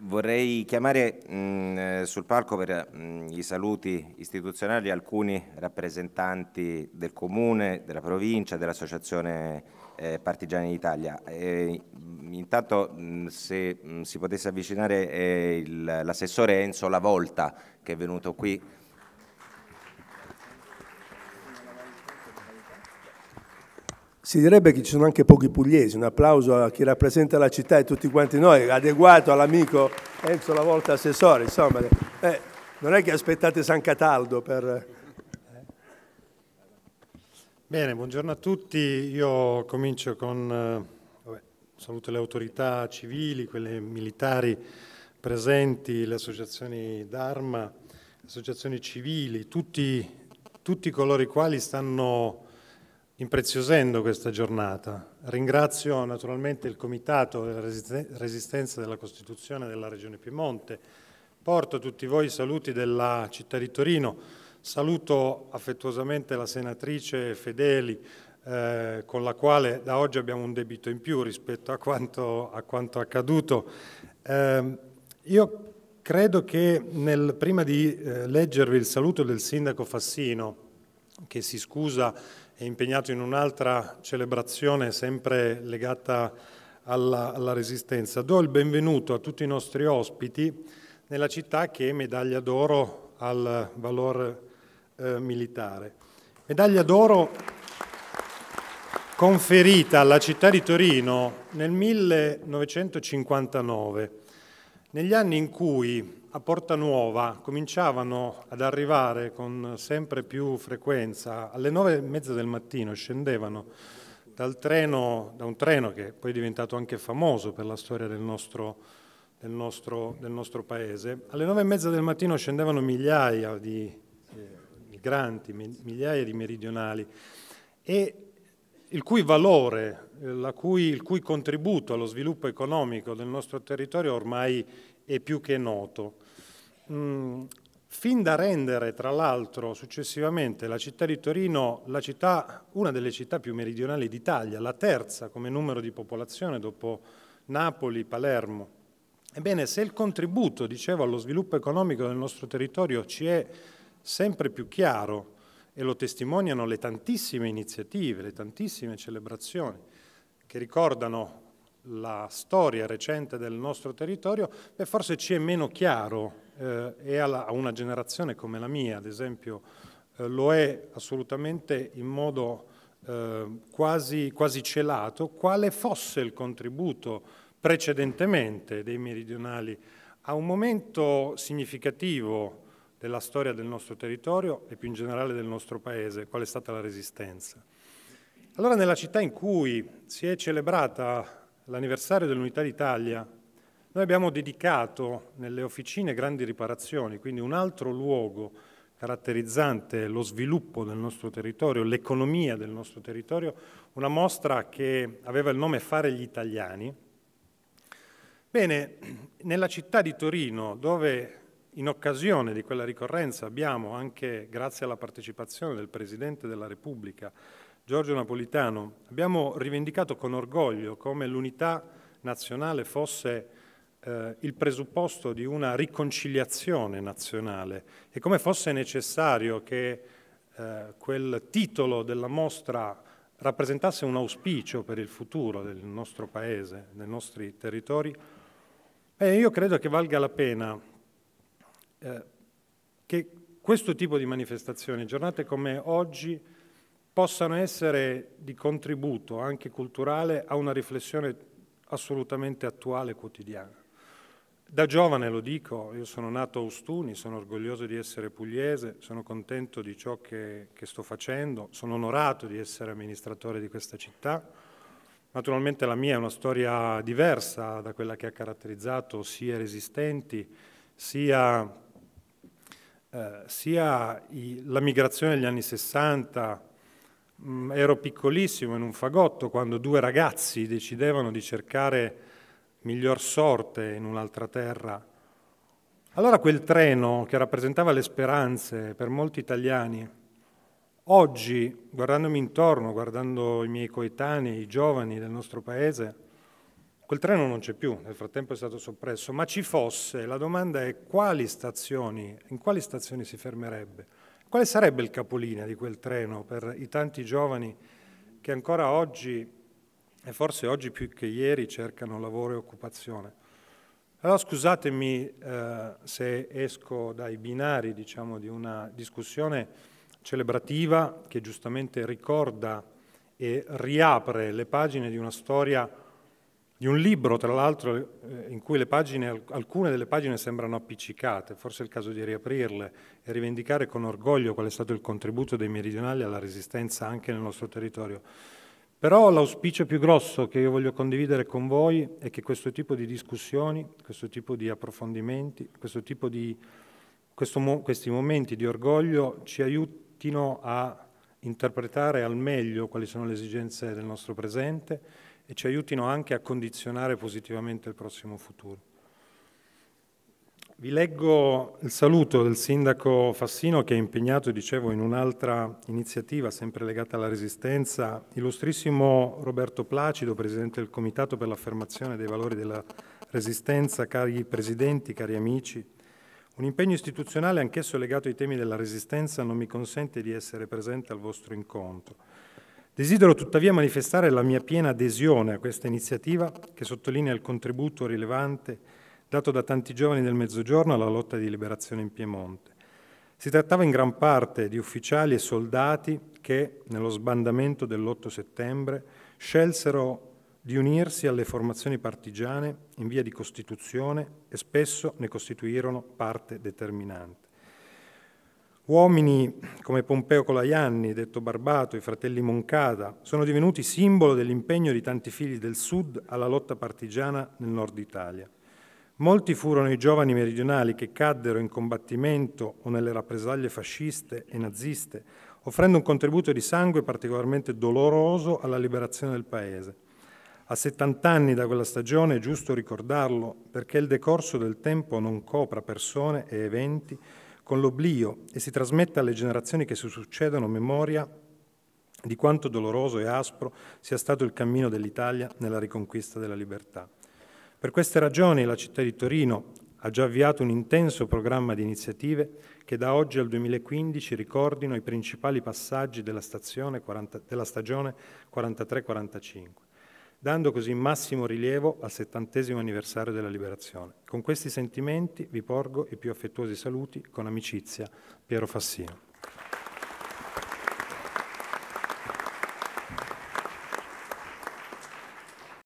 Vorrei chiamare mh, mm, sul palco per mh, mm, i saluti istituzionali alcuni rappresentanti del Comune, della provincia, dell'Associazione eh, Partigiani d'Italia. E, eh, intanto mh, mm, se si potesse avvicinare eh, l'assessore Enzo Lavolta che è venuto qui Si direbbe che ci sono anche pochi pugliesi, un applauso a chi rappresenta la città e tutti quanti noi, adeguato all'amico Enzo la volta assessore, insomma, eh, non è che aspettate San Cataldo per... Eh. Bene, buongiorno a tutti, io comincio con, eh, vabbè, saluto le autorità civili, quelle militari presenti, le associazioni d'arma, le associazioni civili, tutti, tutti coloro i quali stanno impreziosendo questa giornata. Ringrazio naturalmente il Comitato della Resistenza della Costituzione della Regione Piemonte. Porto a tutti voi i saluti della città di Torino. Saluto affettuosamente la senatrice Fedeli, eh, con la quale da oggi abbiamo un debito in più rispetto a quanto, a quanto accaduto. Eh, io credo che nel, prima di eh, leggervi il saluto del sindaco Fassino, che si scusa è impegnato in un'altra celebrazione sempre legata alla, alla, Resistenza. Do il benvenuto a tutti i nostri ospiti nella città che è medaglia d'oro al valor eh, militare. Medaglia d'oro conferita alla città di Torino nel 1959, negli anni in cui a Porta Nuova cominciavano ad arrivare con sempre più frequenza, alle nove e mezza del mattino scendevano dal treno, da un treno che poi è diventato anche famoso per la storia del nostro, del nostro, del nostro paese, alle nove e mezza del mattino scendevano migliaia di eh, migranti, migliaia di meridionali e il cui valore, eh, cui, il cui contributo allo sviluppo economico del nostro territorio ormai è più che noto. Mm, fin da rendere, tra l'altro, successivamente la città di Torino città, una delle città più meridionali d'Italia, la terza come numero di popolazione dopo Napoli, Palermo. Ebbene, se il contributo, dicevo, allo sviluppo economico del nostro territorio ci è sempre più chiaro, e lo testimoniano le tantissime iniziative, le tantissime celebrazioni che ricordano la storia recente del nostro territorio, beh, forse ci è meno chiaro eh, e alla, a una generazione come la mia, ad esempio, eh, lo è assolutamente in modo eh, quasi, quasi celato quale fosse il contributo precedentemente dei meridionali a un momento significativo della storia del nostro territorio e più in generale del nostro paese, qual è stata la resistenza. Allora nella città in cui si è celebrata l'anniversario dell'Unità d'Italia, noi abbiamo dedicato nelle officine grandi riparazioni, quindi un altro luogo caratterizzante lo sviluppo del nostro territorio, l'economia del nostro territorio, una mostra che aveva il nome Fare gli italiani. Bene, nella città di Torino, dove in occasione di quella ricorrenza abbiamo anche, grazie alla partecipazione del Presidente della Repubblica, Giorgio Napolitano, abbiamo rivendicato con orgoglio come l'unità nazionale fosse eh, il presupposto di una riconciliazione nazionale e come fosse necessario che eh, quel titolo della mostra rappresentasse un auspicio per il futuro del nostro Paese, dei nostri territori. E io credo che valga la pena eh, che questo tipo di manifestazioni, giornate come oggi, possano essere di contributo anche culturale a una riflessione assolutamente attuale e quotidiana. Da giovane lo dico, io sono nato a Ustuni, sono orgoglioso di essere pugliese, sono contento di ciò che, che sto facendo, sono onorato di essere amministratore di questa città. Naturalmente la mia è una storia diversa da quella che ha caratterizzato sia resistenti sia eh, sia i, la migrazione degli anni 60, mh, mm, ero piccolissimo in un fagotto quando due ragazzi decidevano di cercare miglior sorte in un'altra terra. Allora quel treno che rappresentava le speranze per molti italiani, oggi guardandomi intorno, guardando i miei coetanei, i giovani del nostro paese, Quel treno non c'è più, nel frattempo è stato soppresso, ma ci fosse, la domanda è quali stazioni, in quali stazioni si fermerebbe? Quale sarebbe il capolinea di quel treno per i tanti giovani che ancora oggi, e forse oggi più che ieri, cercano lavoro e occupazione? Allora scusatemi eh, se esco dai binari diciamo, di una discussione celebrativa che giustamente ricorda e riapre le pagine di una storia di un libro, tra l'altro, eh, in cui pagine, alcune delle pagine sembrano appiccicate, forse è il caso di riaprirle e rivendicare con orgoglio qual è stato il contributo dei meridionali alla resistenza anche nel nostro territorio. Però l'auspicio più grosso che io voglio condividere con voi è che questo tipo di discussioni, questo tipo di approfondimenti, questo tipo di, questo, questi momenti di orgoglio ci aiutino a interpretare al meglio quali sono le esigenze del nostro presente e ci aiutino anche a condizionare positivamente il prossimo futuro. Vi leggo il saluto del sindaco Fassino che è impegnato, dicevo, in un'altra iniziativa sempre legata alla resistenza, illustrissimo Roberto Placido, presidente del Comitato per l'affermazione dei valori della resistenza, cari presidenti, cari amici, un impegno istituzionale anch'esso legato ai temi della resistenza non mi consente di essere presente al vostro incontro. Desidero tuttavia manifestare la mia piena adesione a questa iniziativa che sottolinea il contributo rilevante dato da tanti giovani del Mezzogiorno alla lotta di liberazione in Piemonte. Si trattava in gran parte di ufficiali e soldati che, nello sbandamento dell'8 settembre, scelsero di unirsi alle formazioni partigiane in via di Costituzione e spesso ne costituirono parte determinante. Uomini come Pompeo Colaianni, detto Barbato, i fratelli Moncada, sono divenuti simbolo dell'impegno di tanti figli del Sud alla lotta partigiana nel Nord Italia. Molti furono i giovani meridionali che caddero in combattimento o nelle rappresaglie fasciste e naziste, offrendo un contributo di sangue particolarmente doloroso alla liberazione del paese. A 70 anni da quella stagione è giusto ricordarlo perché il decorso del tempo non copra persone e eventi con l'oblio e si trasmetta alle generazioni che si succedono memoria di quanto doloroso e aspro sia stato il cammino dell'Italia nella riconquista della libertà. Per queste ragioni la città di Torino ha già avviato un intenso programma di iniziative che da oggi al 2015 ricordino i principali passaggi della, 40, della stagione 43-45 dando così massimo rilievo al settantesimo anniversario della liberazione. Con questi sentimenti vi porgo i più affettuosi saluti con amicizia Piero Fassino.